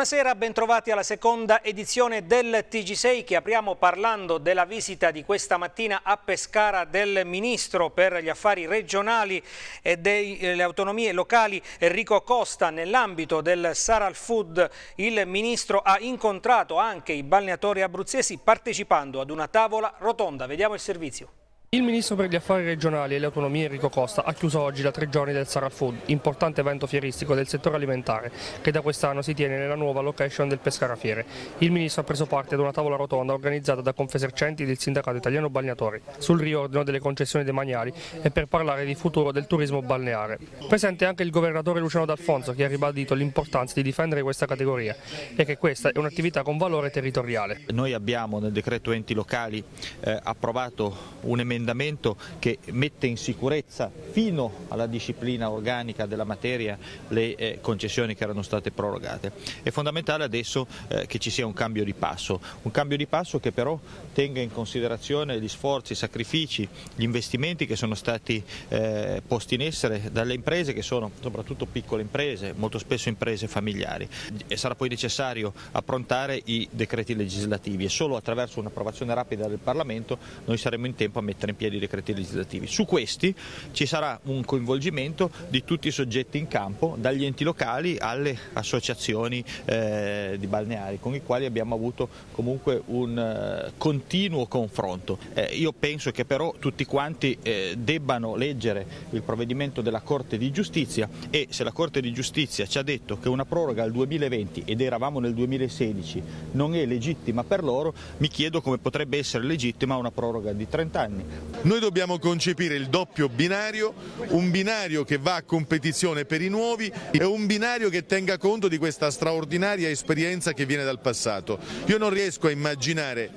Buonasera, bentrovati alla seconda edizione del TG6 che apriamo parlando della visita di questa mattina a Pescara del Ministro per gli affari regionali e delle eh, autonomie locali Enrico Costa nell'ambito del Saral Food. Il Ministro ha incontrato anche i balneatori abruzzesi partecipando ad una tavola rotonda. Vediamo il servizio. Il ministro per gli affari regionali e le autonomie Enrico Costa ha chiuso oggi da tre giorni del Saral Food, importante evento fieristico del settore alimentare che da quest'anno si tiene nella nuova location del Pescara Fiere. Il ministro ha preso parte ad una tavola rotonda organizzata da Confesercenti del Sindacato Italiano Balneatori sul riordino delle concessioni demaniali e per parlare di futuro del turismo balneare. Presente anche il governatore Luciano D'Alfonso che ha ribadito l'importanza di difendere questa categoria e che questa è un'attività con valore territoriale. Noi abbiamo nel decreto enti locali eh, approvato un emendamento emendamento che mette in sicurezza fino alla disciplina organica della materia le eh, concessioni che erano state prorogate. È fondamentale adesso eh, che ci sia un cambio di passo, un cambio di passo che però tenga in considerazione gli sforzi, i sacrifici, gli investimenti che sono stati eh, posti in essere dalle imprese che sono soprattutto piccole imprese, molto spesso imprese familiari. E sarà poi necessario approntare i decreti legislativi e solo attraverso un'approvazione rapida del Parlamento noi saremo in tempo a mettere mettere in piedi i decreti legislativi. Su questi ci sarà un coinvolgimento di tutti i soggetti in campo, dagli enti locali alle associazioni eh, di balneari, con i quali abbiamo avuto comunque un eh, continuo confronto. Eh, io penso che però tutti quanti eh, debbano leggere il provvedimento della Corte di Giustizia e se la Corte di Giustizia ci ha detto che una proroga al 2020 ed eravamo nel 2016 non è legittima per loro, mi chiedo come potrebbe essere legittima una proroga di 30 anni noi dobbiamo concepire il doppio binario, un binario che va a competizione per i nuovi e un binario che tenga conto di questa straordinaria esperienza che viene dal passato. Io non riesco a immaginare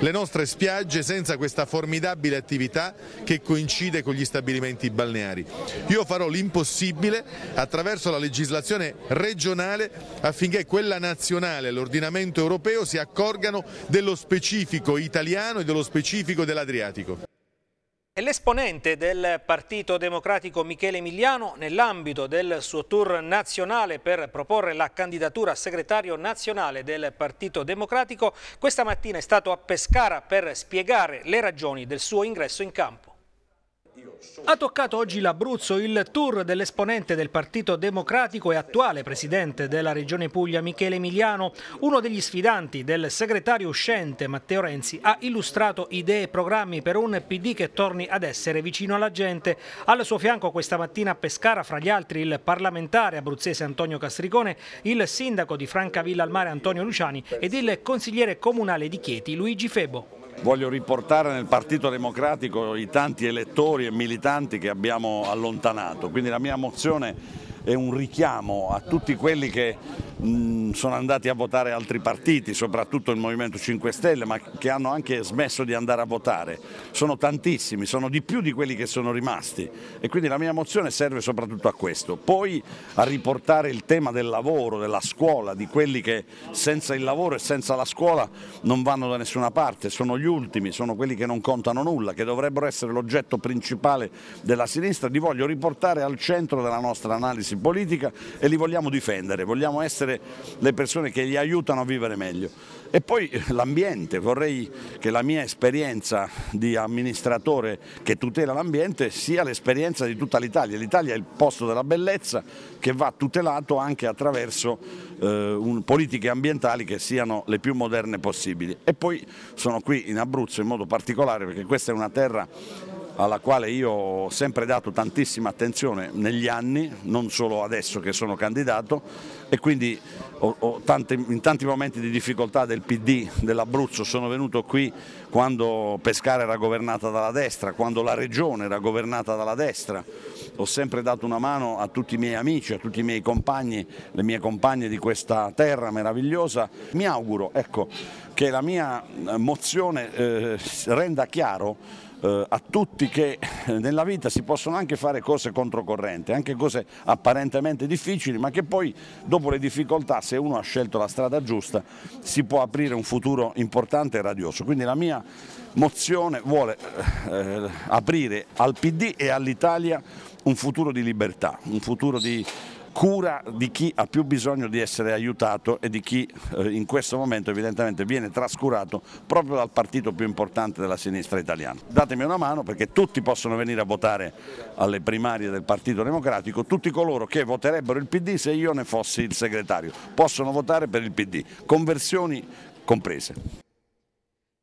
le nostre spiagge senza questa formidabile attività che coincide con gli stabilimenti balneari. Io farò l'impossibile attraverso la legislazione regionale affinché quella nazionale e l'ordinamento europeo si accorgano dello specifico italiano e dello specifico dell'Adriatico. E l'esponente del Partito Democratico Michele Emiliano, nell'ambito del suo tour nazionale per proporre la candidatura a segretario nazionale del Partito Democratico, questa mattina è stato a Pescara per spiegare le ragioni del suo ingresso in campo. Ha toccato oggi l'Abruzzo il tour dell'esponente del Partito Democratico e attuale presidente della Regione Puglia Michele Emiliano, uno degli sfidanti del segretario uscente Matteo Renzi, ha illustrato idee e programmi per un PD che torni ad essere vicino alla gente. Al suo fianco questa mattina a Pescara, fra gli altri, il parlamentare abruzzese Antonio Castricone, il sindaco di Francavilla al Mare Antonio Luciani ed il consigliere comunale di Chieti Luigi Febo. Voglio riportare nel Partito Democratico i tanti elettori e militanti che abbiamo allontanato, quindi la mia mozione è un richiamo a tutti quelli che Mm, sono andati a votare altri partiti, soprattutto il Movimento 5 Stelle, ma che hanno anche smesso di andare a votare. Sono tantissimi, sono di più di quelli che sono rimasti e quindi la mia mozione serve soprattutto a questo. Poi a riportare il tema del lavoro, della scuola, di quelli che senza il lavoro e senza la scuola non vanno da nessuna parte, sono gli ultimi, sono quelli che non contano nulla, che dovrebbero essere l'oggetto principale della sinistra, li voglio riportare al centro della nostra analisi politica e li vogliamo difendere, vogliamo essere essere le persone che gli aiutano a vivere meglio. E poi eh, l'ambiente, vorrei che la mia esperienza di amministratore che tutela l'ambiente sia l'esperienza di tutta l'Italia. L'Italia è il posto della bellezza che va tutelato anche attraverso eh, un, politiche ambientali che siano le più moderne possibili. E poi sono qui in Abruzzo in modo particolare perché questa è una terra alla quale io ho sempre dato tantissima attenzione negli anni, non solo adesso che sono candidato e quindi ho, ho tanti, in tanti momenti di difficoltà del PD dell'Abruzzo sono venuto qui quando Pescara era governata dalla destra, quando la regione era governata dalla destra, ho sempre dato una mano a tutti i miei amici, a tutti i miei compagni, le mie compagne di questa terra meravigliosa. Mi auguro ecco, che la mia eh, mozione eh, renda chiaro eh, a tutti che eh, nella vita si possono anche fare cose controcorrente, anche cose apparentemente difficili, ma che poi dopo le difficoltà, se uno ha scelto la strada giusta, si può aprire un futuro importante e radioso. Quindi la mia mozione vuole eh, aprire al PD e all'Italia un futuro di libertà, un futuro di cura di chi ha più bisogno di essere aiutato e di chi eh, in questo momento evidentemente viene trascurato proprio dal partito più importante della sinistra italiana. Datemi una mano perché tutti possono venire a votare alle primarie del Partito Democratico, tutti coloro che voterebbero il PD se io ne fossi il segretario, possono votare per il PD, conversioni comprese.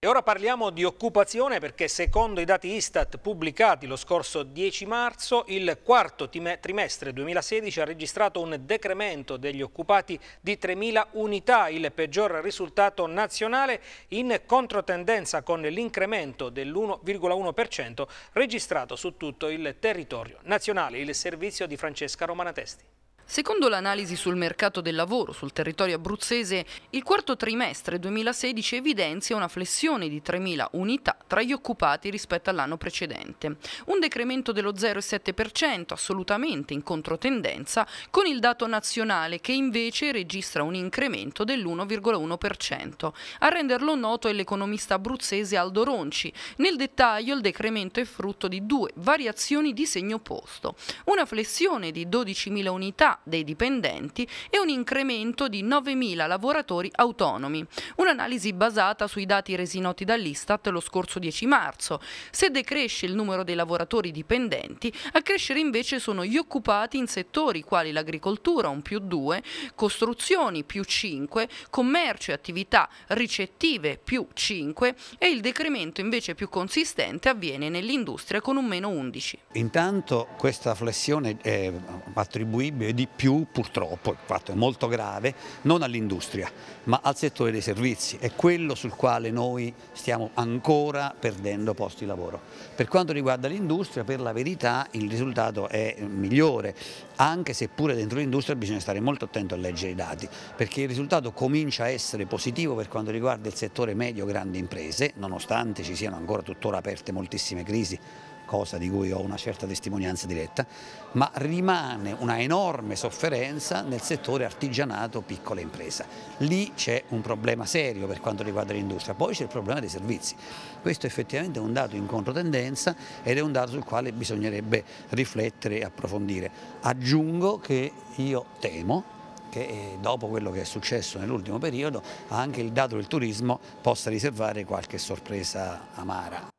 E ora parliamo di occupazione perché secondo i dati Istat pubblicati lo scorso 10 marzo il quarto trimestre 2016 ha registrato un decremento degli occupati di 3.000 unità, il peggior risultato nazionale in controtendenza con l'incremento dell'1,1% registrato su tutto il territorio nazionale. Il servizio di Francesca Romanatesti. Secondo l'analisi sul mercato del lavoro sul territorio abruzzese, il quarto trimestre 2016 evidenzia una flessione di 3.000 unità tra gli occupati rispetto all'anno precedente, un decremento dello 0,7% assolutamente in controtendenza con il dato nazionale che invece registra un incremento dell'1,1%. A renderlo noto è l'economista abruzzese Aldo Ronci. Nel dettaglio il decremento è frutto di due variazioni di segno opposto, una flessione di 12.000 unità dei dipendenti e un incremento di 9.000 lavoratori autonomi. Un'analisi basata sui dati resi noti dall'Istat lo scorso 10 marzo. Se decresce il numero dei lavoratori dipendenti, a crescere invece sono gli occupati in settori quali l'agricoltura, un più 2, costruzioni, più 5, commercio e attività ricettive, più 5 e il decremento invece più consistente avviene nell'industria con un meno 11. Intanto questa flessione è attribuibile di di più purtroppo, il fatto è molto grave, non all'industria ma al settore dei servizi, è quello sul quale noi stiamo ancora perdendo posti di lavoro. Per quanto riguarda l'industria per la verità il risultato è migliore, anche se pure dentro l'industria bisogna stare molto attento a leggere i dati, perché il risultato comincia a essere positivo per quanto riguarda il settore medio-grande imprese, nonostante ci siano ancora tuttora aperte moltissime crisi cosa di cui ho una certa testimonianza diretta, ma rimane una enorme sofferenza nel settore artigianato piccola impresa. Lì c'è un problema serio per quanto riguarda l'industria, poi c'è il problema dei servizi. Questo effettivamente è un dato in controtendenza ed è un dato sul quale bisognerebbe riflettere e approfondire. Aggiungo che io temo che eh, dopo quello che è successo nell'ultimo periodo anche il dato del turismo possa riservare qualche sorpresa amara.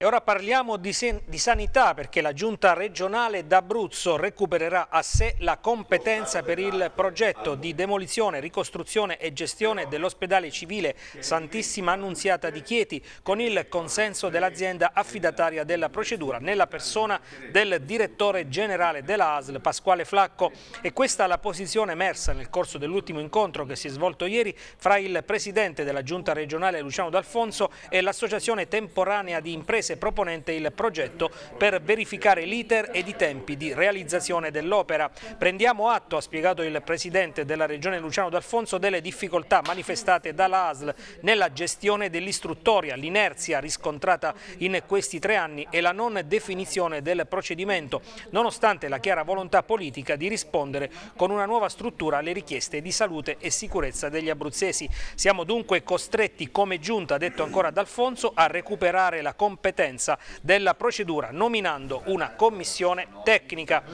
E ora parliamo di, di, sanità perché la giunta regionale d'Abruzzo recupererà a sé la competenza per il progetto di demolizione, ricostruzione e gestione dell'ospedale civile Santissima Annunziata di Chieti con il consenso dell'azienda affidataria della procedura nella persona del direttore generale della ASL Pasquale Flacco e questa è la posizione emersa nel corso dell'ultimo incontro che si è svolto ieri fra il presidente della giunta regionale Luciano D'Alfonso e l'associazione temporanea di imprese paese proponente il progetto per verificare l'iter ed i tempi di realizzazione dell'opera. Prendiamo atto, ha spiegato il presidente della regione Luciano D'Alfonso, delle difficoltà manifestate dalla ASL nella gestione dell'istruttoria, l'inerzia riscontrata in questi tre anni e la non definizione del procedimento, nonostante la chiara volontà politica di rispondere con una nuova struttura alle richieste di salute e sicurezza degli abruzzesi. Siamo dunque costretti come giunta, detto ancora D'Alfonso, a recuperare la competenza competenza della procedura nominando una commissione tecnica.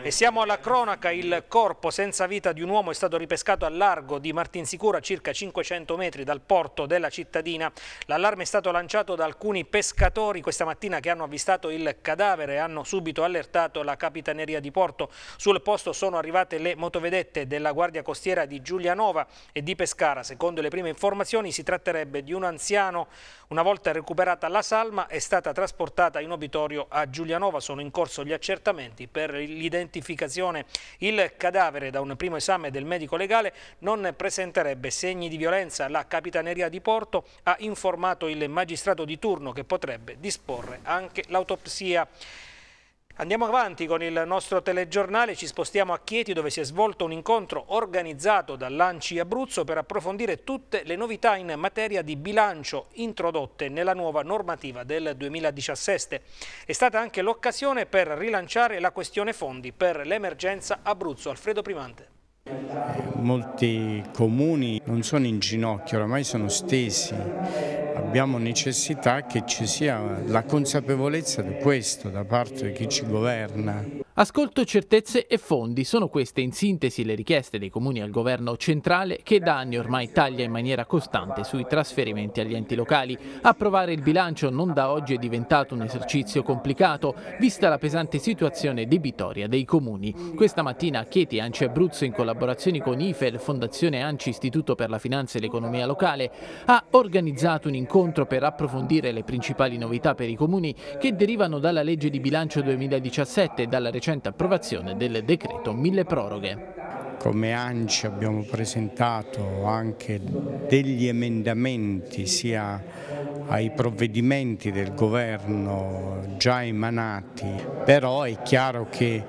E siamo alla cronaca, il corpo senza vita di un uomo è stato ripescato al largo di Martinsicura circa 500 metri dal porto della cittadina. L'allarme è stato lanciato da alcuni pescatori questa mattina che hanno avvistato il cadavere e hanno subito allertato la capitaneria di porto. Sul posto sono arrivate le motovedette della Guardia Costiera di Giulianova e di Pescara. Secondo le prime informazioni si tratterebbe di un anziano. Una volta recuperata la salma è stato stata trasportata in obitorio a Giulianova. Sono in corso gli accertamenti per l'identificazione. Il cadavere da un primo esame del medico legale non presenterebbe segni di violenza. La Capitaneria di Porto ha informato il magistrato di turno che potrebbe disporre anche l'autopsia. Andiamo avanti con il nostro telegiornale, ci spostiamo a Chieti dove si è svolto un incontro organizzato dall'Anci Abruzzo per approfondire tutte le novità in materia di bilancio introdotte nella nuova normativa del 2017. È stata anche l'occasione per rilanciare la questione fondi per l'emergenza Abruzzo. Alfredo Primante. Molti comuni non sono in ginocchio, oramai sono stesi. Abbiamo necessità che ci sia la consapevolezza di questo da parte di chi ci governa. Ascolto, certezze e fondi sono queste in sintesi le richieste dei comuni al governo centrale che da anni ormai taglia in maniera costante sui trasferimenti agli enti locali. Approvare il bilancio non da oggi è diventato un esercizio complicato vista la pesante situazione debitoria dei comuni. Questa mattina Chieti e Anci Abruzzo in collaborazione collaborazione con IFEL, Fondazione ANCI Istituto per la Finanza e l'Economia Locale, ha organizzato un incontro per approfondire le principali novità per i comuni che derivano dalla legge di bilancio 2017 e dalla recente approvazione del decreto mille proroghe. Come ANCI abbiamo presentato anche degli emendamenti sia ai provvedimenti del governo già emanati, però è chiaro che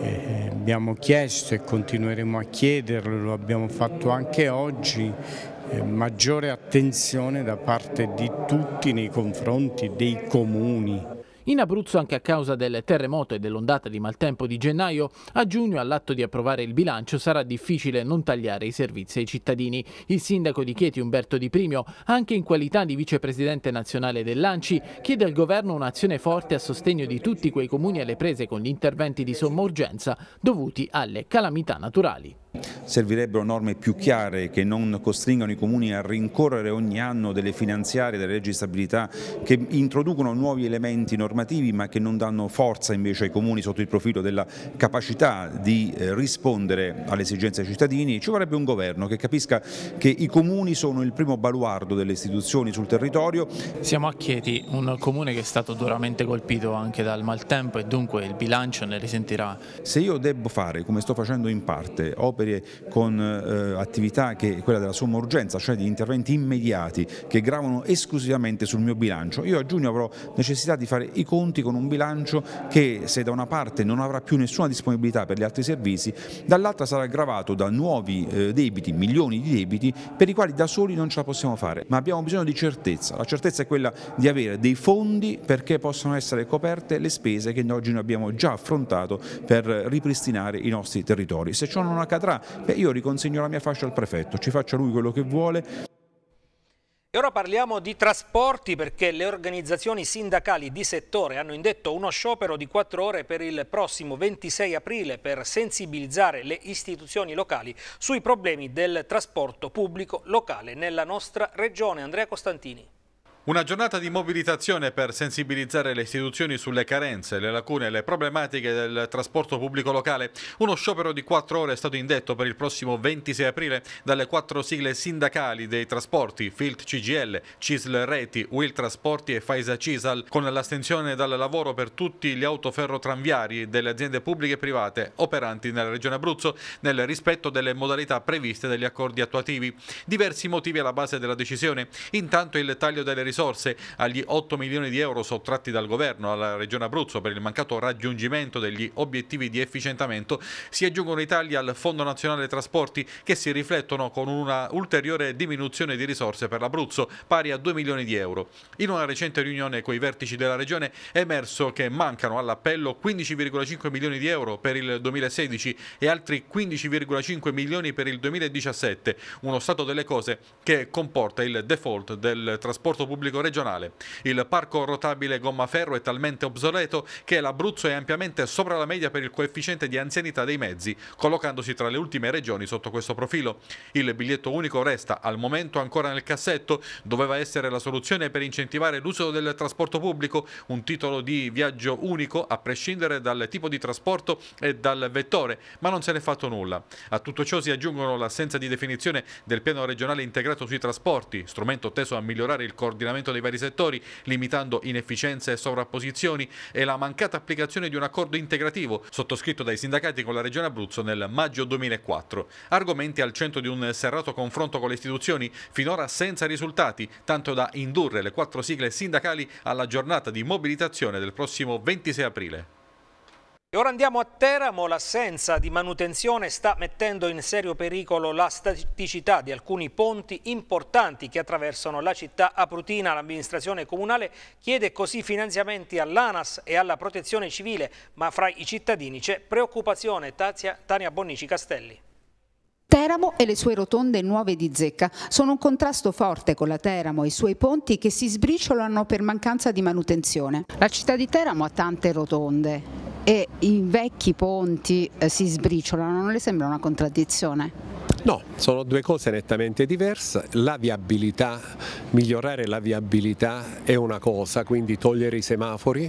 eh, abbiamo chiesto e continueremo a chiederlo, lo abbiamo fatto anche oggi, eh, maggiore attenzione da parte di tutti nei confronti dei comuni in Abruzzo, anche a causa del terremoto e dell'ondata di maltempo di gennaio, a giugno all'atto di approvare il bilancio sarà difficile non tagliare i servizi ai cittadini. Il sindaco di Chieti, Umberto Di Primio, anche in qualità di vicepresidente nazionale dell'Anci, chiede al governo un'azione forte a sostegno di tutti quei comuni alle prese con gli interventi di somma urgenza dovuti alle calamità naturali. Servirebbero norme più chiare che non costringano i comuni a rincorrere ogni anno delle finanziarie, delle leggi di stabilità che introducono nuovi elementi normativi ma che non danno forza invece ai comuni sotto il profilo della capacità di eh, rispondere alle esigenze dei cittadini. Ci vorrebbe un governo che capisca che i comuni sono il primo baluardo delle istituzioni sul territorio. Siamo a Chieti, un comune che è stato duramente colpito anche dal maltempo e dunque il bilancio ne risentirà. Se io debbo fare, come sto facendo in parte, opere opere con eh, attività che è quella della somma urgenza, cioè di interventi immediati che gravano esclusivamente sul mio bilancio. Io a giugno avrò necessità di fare i conti con un bilancio che se da una parte non avrà più nessuna disponibilità per gli altri servizi, dall'altra sarà aggravato da nuovi eh, debiti, milioni di debiti, per i quali da soli non ce la possiamo fare, ma abbiamo bisogno di certezza. La certezza è quella di avere dei fondi perché possano essere coperte le spese che oggi noi abbiamo già affrontato per ripristinare i nostri territori. Se ciò non accadrà Beh, io riconsegno la mia fascia al prefetto, ci faccia lui quello che vuole. E ora parliamo di trasporti perché le organizzazioni sindacali di settore hanno indetto uno sciopero di quattro ore per il prossimo 26 aprile per sensibilizzare le istituzioni locali sui problemi del trasporto pubblico locale nella nostra regione. Andrea Costantini. Una giornata di mobilitazione per sensibilizzare le istituzioni sulle carenze, le lacune e le problematiche del trasporto pubblico locale. Uno sciopero di quattro ore è stato indetto per il prossimo 26 aprile dalle quattro sigle sindacali dei trasporti, FILT CGL, CISL Reti, WIL Trasporti e Faisa CISAL, con l'astensione dal lavoro per tutti gli autoferrotranviari delle aziende pubbliche e private operanti nella regione Abruzzo, nel rispetto delle modalità previste dagli accordi attuativi. Diversi motivi alla base della decisione. Intanto il taglio delle risorse risorse agli 8 milioni di euro sottratti dal governo alla Regione Abruzzo per il mancato raggiungimento degli obiettivi di efficientamento, si aggiungono i tagli al Fondo Nazionale Trasporti che si riflettono con una ulteriore diminuzione di risorse per l'Abruzzo pari a 2 milioni di euro. In una recente riunione con i vertici della Regione è emerso che mancano all'appello 15,5 milioni di euro per il 2016 e altri 15,5 milioni per il 2017, uno stato delle cose che comporta il default del trasporto pubblico pubblico regionale. Il parco rotabile gomma ferro è talmente obsoleto che l'Abruzzo è ampiamente sopra la media per il coefficiente di anzianità dei mezzi, collocandosi tra le ultime regioni sotto questo profilo. Il biglietto unico resta al momento ancora nel cassetto, doveva essere la soluzione per incentivare l'uso del trasporto pubblico, un titolo di viaggio unico a prescindere dal tipo di trasporto e dal vettore, ma non se ne è fatto nulla. A tutto ciò si aggiungono l'assenza di definizione del piano regionale integrato sui trasporti, strumento teso a migliorare il coordinamento funzionamento dei vari settori, limitando inefficienze e sovrapposizioni e la mancata applicazione di un accordo integrativo sottoscritto dai sindacati con la Regione Abruzzo nel maggio 2004. Argomenti al centro di un serrato confronto con le istituzioni, finora senza risultati, tanto da indurre le quattro sigle sindacali alla giornata di mobilitazione del prossimo 26 aprile. E ora andiamo a Teramo, l'assenza di manutenzione sta mettendo in serio pericolo la staticità di alcuni ponti importanti che attraversano la città aprutina. L'amministrazione comunale chiede così finanziamenti all'ANAS e alla protezione civile, ma fra i cittadini c'è preoccupazione. Tania Bonnici Castelli. Teramo e le sue rotonde nuove di zecca sono un contrasto forte con la Teramo e i suoi ponti che si sbriciolano per mancanza di manutenzione. La città di Teramo ha tante rotonde, e i vecchi ponti eh, si sbriciolano, non le sembra una contraddizione? No, sono due cose nettamente diverse, la viabilità, migliorare la viabilità è una cosa, quindi togliere i semafori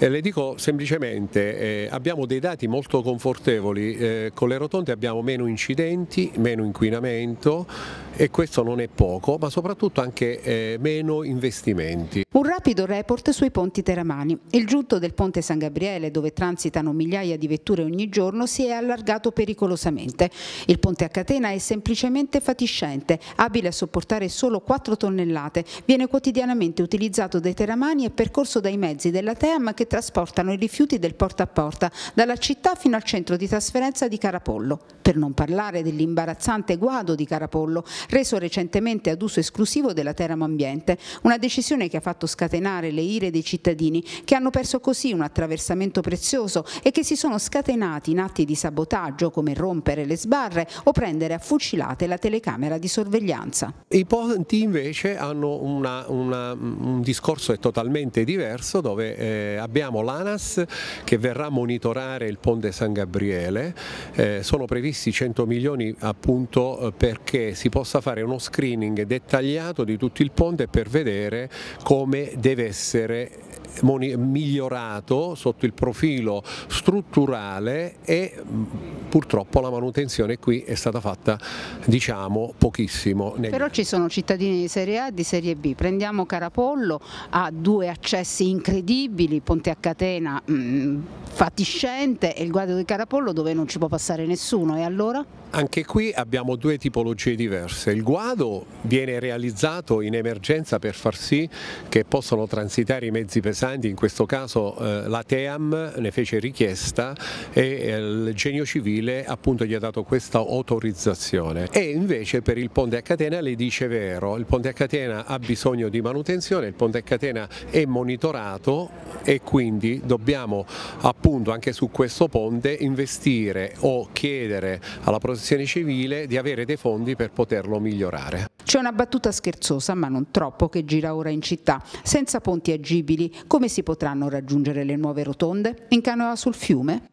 eh, le dico semplicemente, eh, abbiamo dei dati molto confortevoli, eh, con le rotonde abbiamo meno incidenti, meno inquinamento e questo non è poco, ma soprattutto anche eh, meno investimenti. Un rapido report sui ponti teramani. Il giunto del ponte San Gabriele, dove transitano migliaia di vetture ogni giorno, si è allargato pericolosamente. Il ponte a catena è semplicemente fatiscente, abile a sopportare solo 4 tonnellate, viene quotidianamente utilizzato dai teramani e percorso dai mezzi della TEAM che trasportano i rifiuti del porta a porta dalla città fino al centro di trasferenza di Carapollo, per non parlare dell'imbarazzante guado di Carapollo, reso recentemente ad uso esclusivo della Teramo Ambiente, una decisione che ha fatto scatenare le ire dei cittadini che hanno perso così un attraversamento prezioso e che si sono scatenati in atti di sabotaggio come rompere le sbarre o prendere a fucilate la telecamera di sorveglianza. I ponti invece hanno una, una, un discorso totalmente diverso dove eh, abbiamo abbiamo l'ANAS che verrà a monitorare il Ponte San Gabriele, eh, sono previsti 100 milioni appunto eh, perché si possa fare uno screening dettagliato di tutto il ponte per vedere come deve essere migliorato sotto il profilo strutturale e purtroppo la manutenzione qui è stata fatta diciamo pochissimo. Però ci sono cittadini di serie A e di serie B, prendiamo Carapollo, ha due accessi incredibili, Ponte a Catena mh, fatiscente e il guado di Carapollo dove non ci può passare nessuno e allora? Anche qui abbiamo due tipologie diverse, il guado viene realizzato in emergenza per far sì che possano transitare i mezzi pesanti importanti, in questo caso eh, la Team ne fece richiesta e eh, il Genio Civile appunto gli ha dato questa autorizzazione e invece per il ponte a catena le dice vero, il ponte a catena ha bisogno di manutenzione, il ponte a catena è monitorato e quindi dobbiamo appunto anche su questo ponte investire o chiedere alla protezione civile di avere dei fondi per poterlo migliorare. C'è una battuta scherzosa ma non troppo che gira ora in città, senza ponti agibili, con come si potranno raggiungere le nuove rotonde? In canoa sul fiume?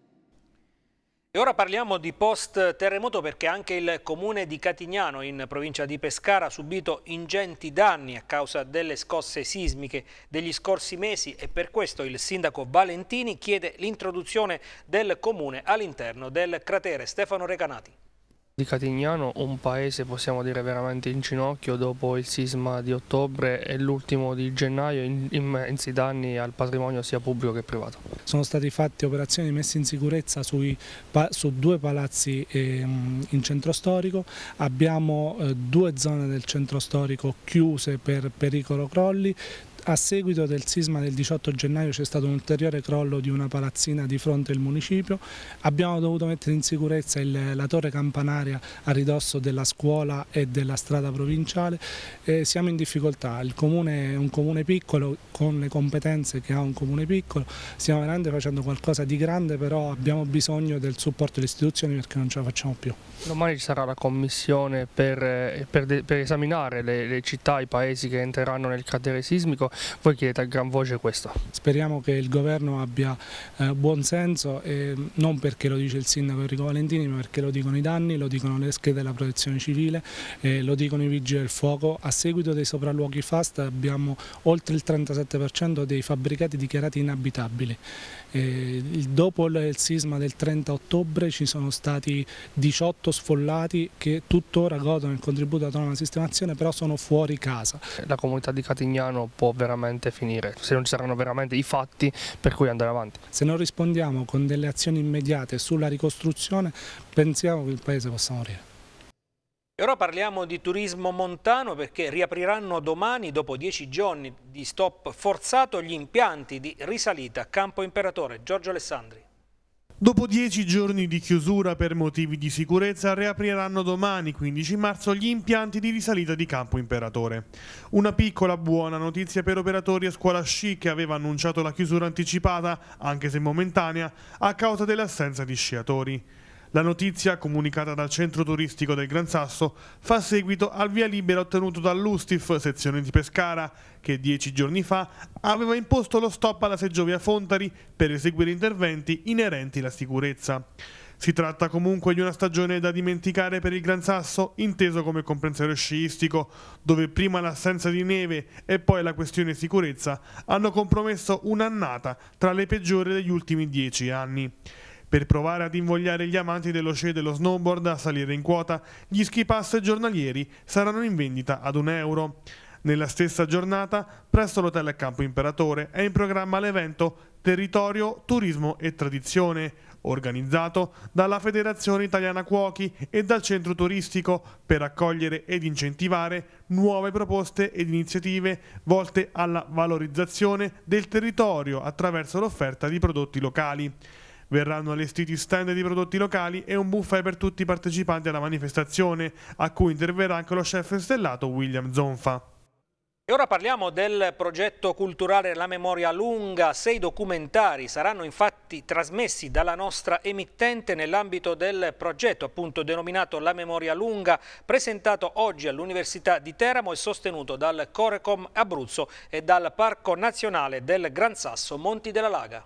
E ora parliamo di post terremoto perché anche il comune di Catignano in provincia di Pescara ha subito ingenti danni a causa delle scosse sismiche degli scorsi mesi e per questo il sindaco Valentini chiede l'introduzione del comune all'interno del cratere Stefano Recanati di Catignano, un paese possiamo dire veramente in ginocchio dopo il sisma di ottobre e l'ultimo di gennaio, immensi danni al patrimonio sia pubblico che privato. Sono state fatte operazioni di messa in sicurezza sui, su due palazzi eh, in centro storico, abbiamo eh, due zone del centro storico chiuse per pericolo crolli, a seguito del sisma del 18 gennaio c'è stato un ulteriore crollo di una palazzina di fronte al municipio, abbiamo dovuto mettere in sicurezza il, la torre campanaria a ridosso della scuola e della strada provinciale, eh, siamo in difficoltà, il comune è un comune piccolo con le competenze che ha un comune piccolo, stiamo veramente facendo qualcosa di grande però abbiamo bisogno del supporto delle istituzioni perché non ce la facciamo più. Domani ci sarà la commissione per, eh, per, per esaminare le, le città, i paesi che entreranno nel cratere sismico voi chiedete a gran voce questo. Speriamo che il governo abbia eh, buon senso, e non perché lo dice il sindaco Enrico Valentini, ma perché lo dicono i danni, lo dicono le schede della protezione civile, eh, lo dicono i vigili del fuoco. A seguito dei sopralluoghi FAST abbiamo oltre il 37% dei fabbricati dichiarati inabitabili. Eh, dopo il sisma del 30 ottobre ci sono stati 18 sfollati che tuttora godono del contributo autonoma di sistemazione però sono fuori casa. La comunità di Catignano può veramente finire se non ci saranno veramente i fatti per cui andare avanti. Se non rispondiamo con delle azioni immediate sulla ricostruzione pensiamo che il Paese possa morire. E ora parliamo di turismo montano perché riapriranno domani, dopo dieci giorni di stop forzato, gli impianti di risalita Campo Imperatore. Giorgio Alessandri. Dopo dieci giorni di chiusura per motivi di sicurezza riapriranno domani 15 marzo gli impianti di risalita di Campo Imperatore. Una piccola buona notizia per operatori a scuola sci che aveva annunciato la chiusura anticipata, anche se momentanea, a causa dell'assenza di sciatori. La notizia, comunicata dal centro turistico del Gran Sasso, fa seguito al via libera ottenuto dall'Ustif, sezione di Pescara, che dieci giorni fa aveva imposto lo stop alla Seggiovia Fontari per eseguire interventi inerenti alla sicurezza. Si tratta comunque di una stagione da dimenticare per il Gran Sasso, inteso come comprensorio sciistico, dove prima l'assenza di neve e poi la questione sicurezza hanno compromesso un'annata tra le peggiori degli ultimi dieci anni per provare ad invogliare gli amanti dello sci e dello snowboard a salire in quota, gli ski pass giornalieri saranno in vendita ad un euro. Nella stessa giornata, presso l'Hotel Campo Imperatore, è in programma l'evento Territorio, Turismo e Tradizione, organizzato dalla Federazione Italiana Cuochi e dal Centro Turistico per accogliere ed incentivare nuove proposte ed iniziative volte alla valorizzazione del territorio attraverso l'offerta di prodotti locali. Verranno allestiti stand di prodotti locali e un buffet per tutti i partecipanti alla manifestazione, a cui interverrà anche lo chef stellato William Zonfa. E ora parliamo del progetto culturale La Memoria Lunga. Sei documentari saranno infatti trasmessi dalla nostra emittente nell'ambito del progetto appunto denominato La Memoria Lunga, presentato oggi all'Università di Teramo e sostenuto dal Corecom Abruzzo e dal Parco Nazionale del Gran Sasso Monti della Laga.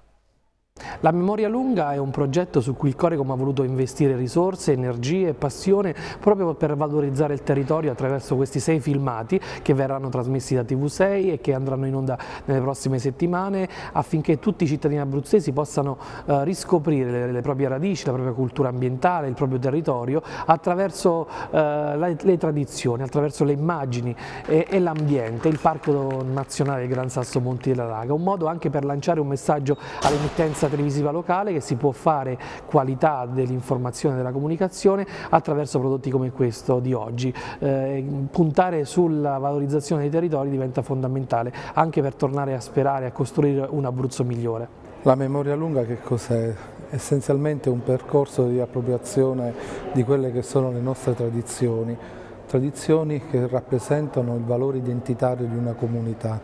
La memoria lunga è un progetto su cui il Corecom ha voluto investire risorse, energie e passione proprio per valorizzare il territorio attraverso questi sei filmati che verranno trasmessi da TV6 e che andranno in onda nelle prossime settimane affinché tutti i cittadini abruzzesi possano eh, riscoprire le, le, proprie radici, la propria cultura ambientale, il proprio territorio attraverso eh, le, le, tradizioni, attraverso le immagini e, e l'ambiente, il Parco Nazionale Gran Sasso Monti della Raga, un modo anche per lanciare un messaggio all'emittenza televisiva locale che si può fare qualità dell'informazione e della comunicazione attraverso prodotti come questo di oggi. Eh, puntare sulla valorizzazione dei territori diventa fondamentale anche per tornare a sperare, a costruire un Abruzzo migliore. La memoria lunga che cos'è? Essenzialmente un percorso di appropriazione di quelle che sono le nostre tradizioni, tradizioni che rappresentano il valore identitario di una comunità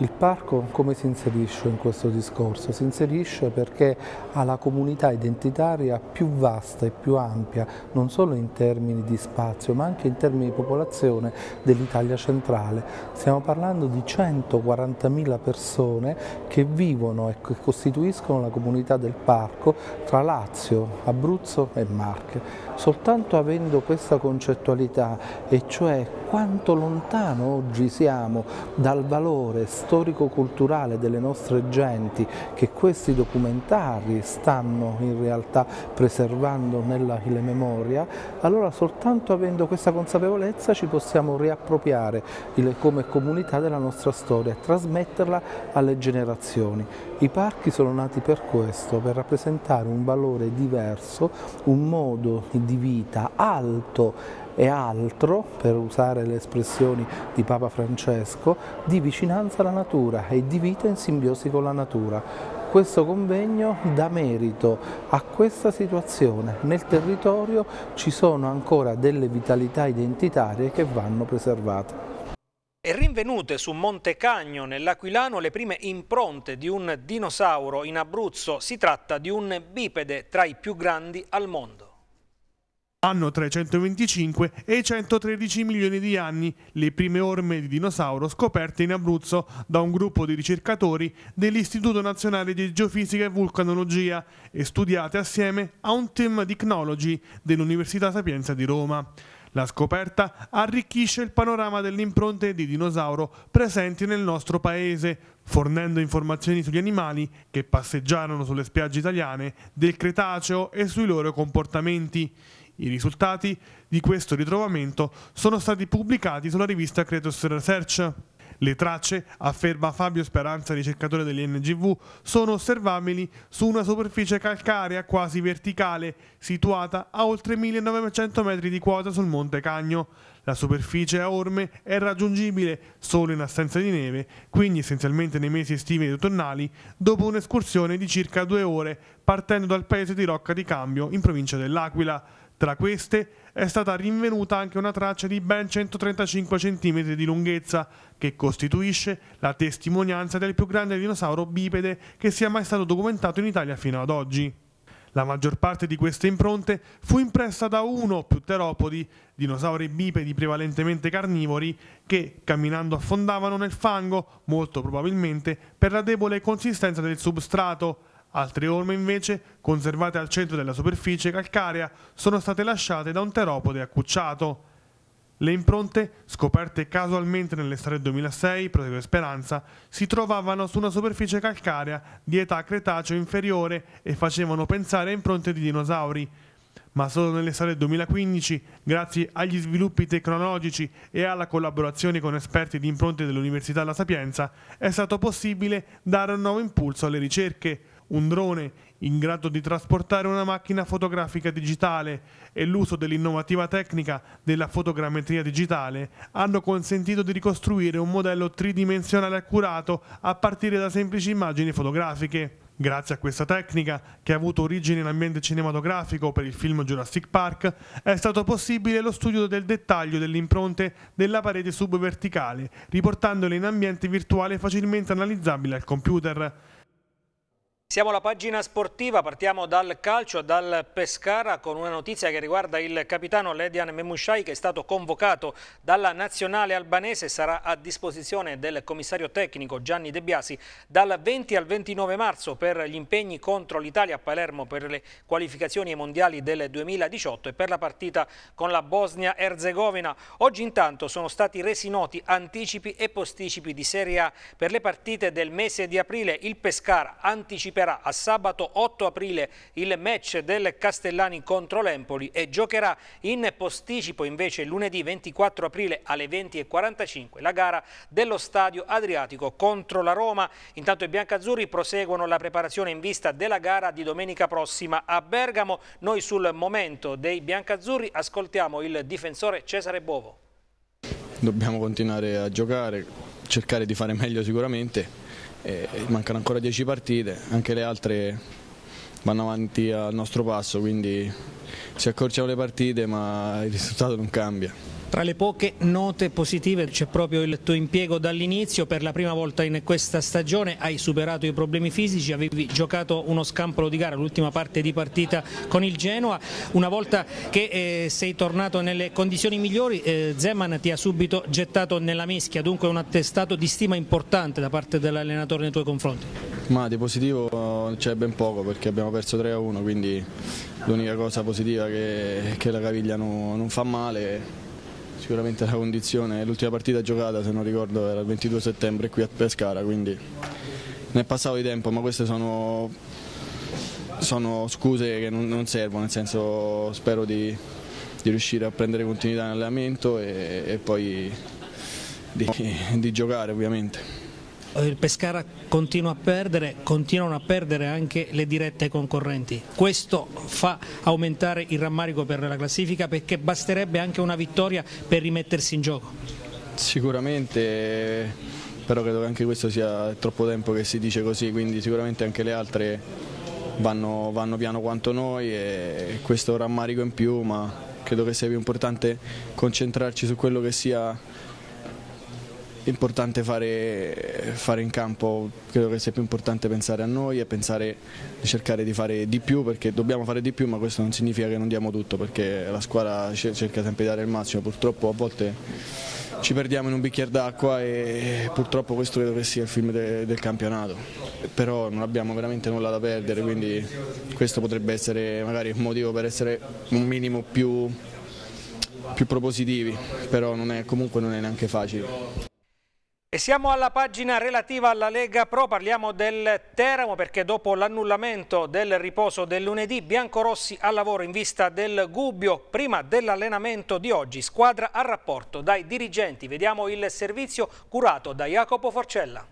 il parco come si inserisce in questo discorso? Si inserisce perché ha la comunità identitaria più vasta e più ampia, non solo in termini di spazio, ma anche in termini di popolazione dell'Italia centrale. Stiamo parlando di 140.000 persone che vivono e che costituiscono la comunità del parco tra Lazio, Abruzzo e Marche. Soltanto avendo questa concettualità, e cioè quanto lontano oggi siamo dal valore storico-culturale delle nostre genti che questi documentari stanno in realtà preservando nella memoria, allora soltanto avendo questa consapevolezza ci possiamo riappropriare come comunità della nostra storia e trasmetterla alle generazioni. I parchi sono nati per questo, per rappresentare un valore diverso, un modo di vita alto è altro, per usare le espressioni di Papa Francesco, di vicinanza alla natura e di vita in simbiosi con la natura. Questo convegno dà merito a questa situazione. Nel territorio ci sono ancora delle vitalità identitarie che vanno preservate. E rinvenute su Monte Cagno nell'Aquilano le prime impronte di un dinosauro in Abruzzo. Si tratta di un bipede tra i più grandi al mondo. Hanno tra i 125 e i 113 milioni di anni le prime orme di dinosauro scoperte in Abruzzo da un gruppo di ricercatori dell'Istituto Nazionale di Geofisica e Vulcanologia e studiate assieme a un team di Cnologi dell'Università Sapienza di Roma. La scoperta arricchisce il panorama delle impronte di dinosauro presenti nel nostro paese, fornendo informazioni sugli animali che passeggiarono sulle spiagge italiane del Cretaceo e sui loro comportamenti. I risultati di questo ritrovamento sono stati pubblicati sulla rivista Kratos Research. Le tracce, afferma Fabio Speranza, ricercatore dell'INGV, sono osservabili su una superficie calcarea quasi verticale, situata a oltre 1900 metri di quota sul Monte Cagno. La superficie a orme è raggiungibile solo in assenza di neve, quindi essenzialmente nei mesi estivi ed autunnali, dopo un'escursione di circa due ore, partendo dal paese di Rocca di Cambio, in provincia dell'Aquila. Tra queste è stata rinvenuta anche una traccia di ben 135 cm di lunghezza, che costituisce la testimonianza del più grande dinosauro bipede che sia mai stato documentato in Italia fino ad oggi. La maggior parte di queste impronte fu impressa da uno o più teropodi, dinosauri bipedi prevalentemente carnivori, che camminando affondavano nel fango, molto probabilmente per la debole consistenza del substrato, Altre orme invece, conservate al centro della superficie calcarea, sono state lasciate da un teropode accucciato. Le impronte, scoperte casualmente nell'estate 2006, prosegue Speranza, si trovavano su una superficie calcarea di età cretaceo inferiore e facevano pensare a impronte di dinosauri. Ma solo nell'estate 2015, grazie agli sviluppi tecnologici e alla collaborazione con esperti di impronte dell'Università La Sapienza, è stato possibile dare un nuovo impulso alle ricerche un drone in grado di trasportare una macchina fotografica digitale e l'uso dell'innovativa tecnica della fotogrammetria digitale hanno consentito di ricostruire un modello tridimensionale accurato a partire da semplici immagini fotografiche. Grazie a questa tecnica, che ha avuto origine in ambiente cinematografico per il film Jurassic Park, è stato possibile lo studio del dettaglio delle impronte della parete subverticale, riportandole in ambiente virtuale facilmente analizzabile al computer. Siamo alla pagina sportiva, partiamo dal calcio, dal Pescara con una notizia che riguarda il capitano Ledian Memushai che è stato convocato dalla nazionale albanese, e sarà a disposizione del commissario tecnico Gianni De Biasi dal 20 al 29 marzo per gli impegni contro l'Italia a Palermo per le qualificazioni mondiali del 2018 e per la partita con la Bosnia-Herzegovina. Oggi intanto sono stati resi noti anticipi e posticipi di Serie A per le partite del mese di aprile, il Pescara anticipa anticiperà a sabato 8 aprile il match del Castellani contro l'Empoli e giocherà in posticipo invece lunedì 24 aprile alle 20.45 la gara dello Stadio Adriatico contro la Roma. Intanto i biancazzurri proseguono la preparazione in vista della gara di domenica prossima a Bergamo. Noi sul momento dei biancazzurri ascoltiamo il difensore Cesare Bovo. Dobbiamo continuare a giocare, cercare di fare meglio sicuramente mancano ancora 10 partite, anche le altre vanno avanti al nostro passo, quindi si accorciano le partite ma il risultato non cambia. Tra le poche note positive c'è proprio il tuo impiego dall'inizio, per la prima volta in questa stagione hai superato i problemi fisici, avevi giocato uno scampolo di gara, l'ultima parte di partita con il Genoa, una volta che eh, sei tornato nelle condizioni migliori eh, Zeman ti ha subito gettato nella mischia, dunque un attestato di stima importante da parte dell'allenatore nei tuoi confronti. Ma di positivo c'è ben poco perché abbiamo perso 3-1, quindi l'unica cosa positiva è che, che la caviglia non, non fa male Sicuramente la condizione, l'ultima partita giocata se non ricordo era il 22 settembre qui a Pescara, quindi ne è passato di tempo, ma queste sono, sono scuse che non, non, servono, nel senso spero di, di riuscire a prendere continuità nell'allenamento e, e, poi di, di giocare ovviamente. Eh, il Pescara continua a perdere, continuano a perdere anche le dirette concorrenti. Questo fa aumentare il rammarico per la classifica perché basterebbe anche una vittoria per rimettersi in gioco. Sicuramente, però credo che anche questo sia troppo tempo che si dice così, quindi sicuramente anche le altre vanno, vanno piano quanto noi e questo rammarico in più, ma credo che sia più importante concentrarci su quello che sia importante fare, fare, in campo, credo che sia più importante pensare a noi e pensare di cercare di fare di più perché dobbiamo fare di più ma questo non significa che non diamo tutto perché la squadra cerca sempre di dare il massimo, purtroppo a volte ci perdiamo in un bicchiere d'acqua e purtroppo questo credo che sia il film de, del campionato, però non abbiamo veramente nulla da perdere quindi questo potrebbe essere magari un motivo per essere un minimo più più propositivi, però non è, comunque non è neanche facile. E siamo alla pagina relativa alla Lega Pro, parliamo del Teramo perché dopo l'annullamento del riposo del lunedì Biancorossi al lavoro in vista del Gubbio, prima dell'allenamento di oggi, squadra a rapporto dai dirigenti. Vediamo il servizio curato da Jacopo Forcella.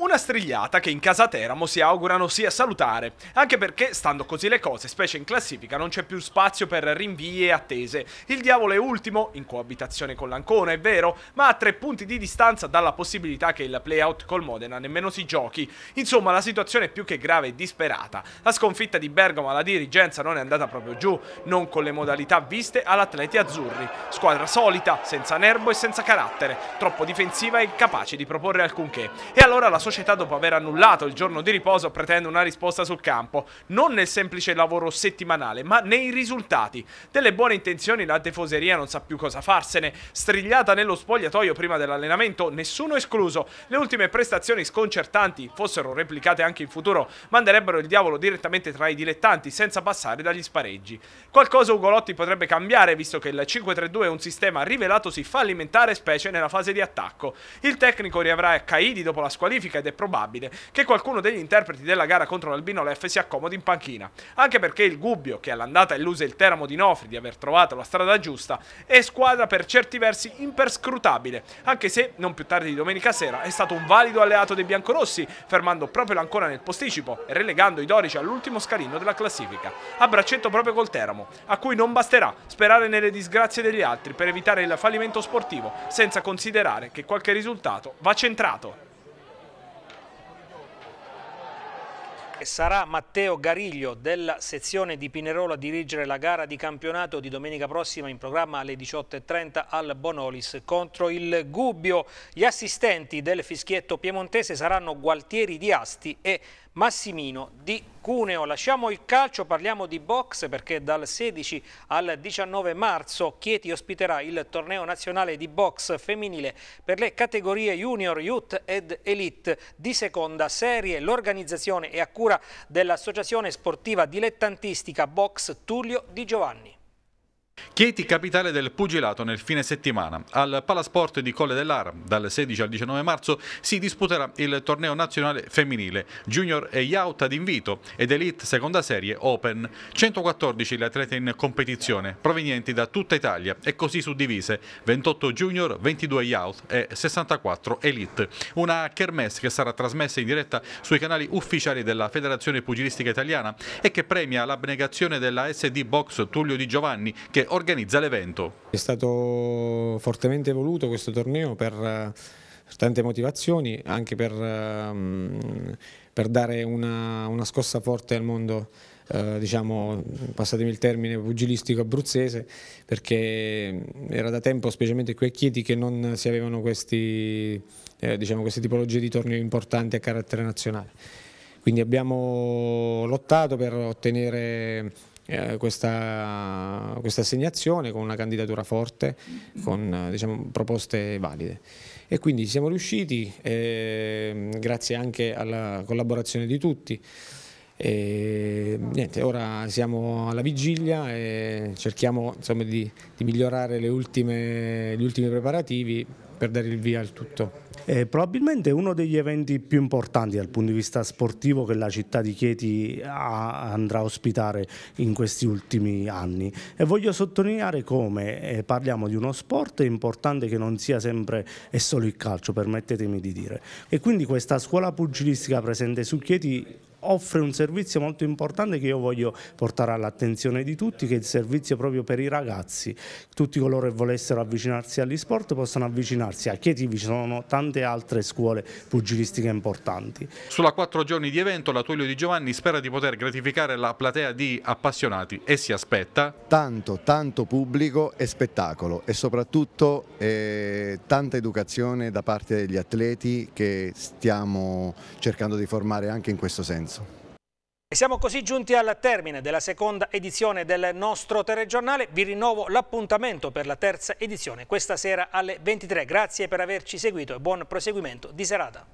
Una strigliata che in casa Teramo si augurano sia salutare, anche perché, stando così le cose, specie in classifica, non c'è più spazio per rinvii e attese. Il diavolo è ultimo, in coabitazione con l'Ancona, è vero, ma a tre punti di distanza dalla possibilità che il playout col Modena nemmeno si giochi. Insomma, la situazione è più che grave e disperata. La sconfitta di Bergamo alla dirigenza non è andata proprio giù, non con le modalità viste all'atleti azzurri. Squadra solita, senza nervo e senza carattere, troppo difensiva e incapace di proporre alcunché. E allora la sua società dopo aver annullato il giorno di riposo pretende una risposta sul campo, non nel semplice lavoro settimanale, ma nei risultati. Delle buone intenzioni la tifoseria non sa più cosa farsene, strigliata nello spogliatoio prima dell'allenamento, nessuno escluso. Le ultime prestazioni sconcertanti, fossero replicate anche in futuro, manderebbero il diavolo direttamente tra i dilettanti senza passare dagli spareggi. Qualcosa Ugolotti potrebbe cambiare, visto che il 5-3-2 è un sistema rivelatosi fallimentare specie nella fase di attacco. Il tecnico riavrà Caidi dopo la squalifica ed è probabile che qualcuno degli interpreti della gara contro l'Albino Leff si accomodi in panchina, anche perché il Gubbio, che all'andata illuse il Teramo di Nofri di aver trovato la strada giusta, è squadra per certi versi imperscrutabile, anche se non più tardi di domenica sera è stato un valido alleato dei biancorossi, fermando proprio l'ancora nel posticipo e relegando i dorici all'ultimo scalino della classifica. A braccetto proprio col Teramo, a cui non basterà sperare nelle disgrazie degli altri per evitare il fallimento sportivo, senza considerare che qualche risultato va centrato. Sarà Matteo Gariglio della sezione di Pinerolo a dirigere la gara di campionato di domenica prossima in programma alle 18.30 al Bonolis contro il Gubbio. Gli assistenti del fischietto piemontese saranno Gualtieri Di Asti e Massimino di Cuneo. Lasciamo il calcio, parliamo di box perché dal 16 al 19 marzo Chieti ospiterà il torneo nazionale di box femminile per le categorie junior, youth ed elite di seconda serie. L'organizzazione è a cura dell'Associazione Sportiva Dilettantistica Box Tullio Di Giovanni. Chieti capitale del pugilato nel fine settimana. Al Palasport di Colle dell'Ara, dal 16 al 19 marzo, si disputerà il torneo nazionale femminile Junior e Yaut ad invito ed Elite seconda serie Open. 114 le atlete in competizione, provenienti da tutta Italia e così suddivise 28 Junior, 22 Yaut e 64 Elite. Una kermesse che sarà trasmessa in diretta sui canali ufficiali della Federazione Pugilistica Italiana e che premia l'abnegazione della SD Box Tullio Di Giovanni che organizza l'evento. È stato fortemente voluto questo torneo per eh, tante motivazioni, anche per, ehm, per dare una, una, scossa forte al mondo, eh, diciamo, passatemi il termine, pugilistico abruzzese, perché era da tempo, specialmente qui a Chieti, che non si avevano questi, eh, diciamo, queste tipologie di torneo importanti a carattere nazionale. Quindi abbiamo lottato per ottenere eh, questa, questa, assegnazione con una candidatura forte, con diciamo, proposte valide. E quindi siamo riusciti, eh, grazie anche alla collaborazione di tutti, e, niente, ora siamo alla vigilia e cerchiamo insomma, di, di, migliorare ultime, gli ultimi preparativi per dare il via al tutto. Eh, probabilmente uno degli eventi più importanti dal punto di vista sportivo che la città di Chieti ha, andrà a ospitare in questi ultimi anni e voglio sottolineare come eh, parliamo di uno sport importante che non sia sempre e solo il calcio, permettetemi di dire. E quindi questa scuola pugilistica presente su Chieti offre un servizio molto importante che io voglio portare all'attenzione di tutti, che è il servizio proprio per i ragazzi. Tutti coloro che volessero avvicinarsi agli sport possono avvicinarsi. A Chieti ci sono tante altre scuole pugilistiche importanti. Sulla quattro giorni di evento la Tullio Di Giovanni spera di poter gratificare la platea di appassionati e si aspetta? Tanto, tanto pubblico e spettacolo e soprattutto eh, tanta educazione da parte degli atleti che stiamo cercando di formare anche in questo senso. Lorenzo. E siamo così giunti al termine della seconda edizione del nostro telegiornale. Vi rinnovo l'appuntamento per la terza edizione questa sera alle 23. Grazie per averci seguito e buon proseguimento di serata.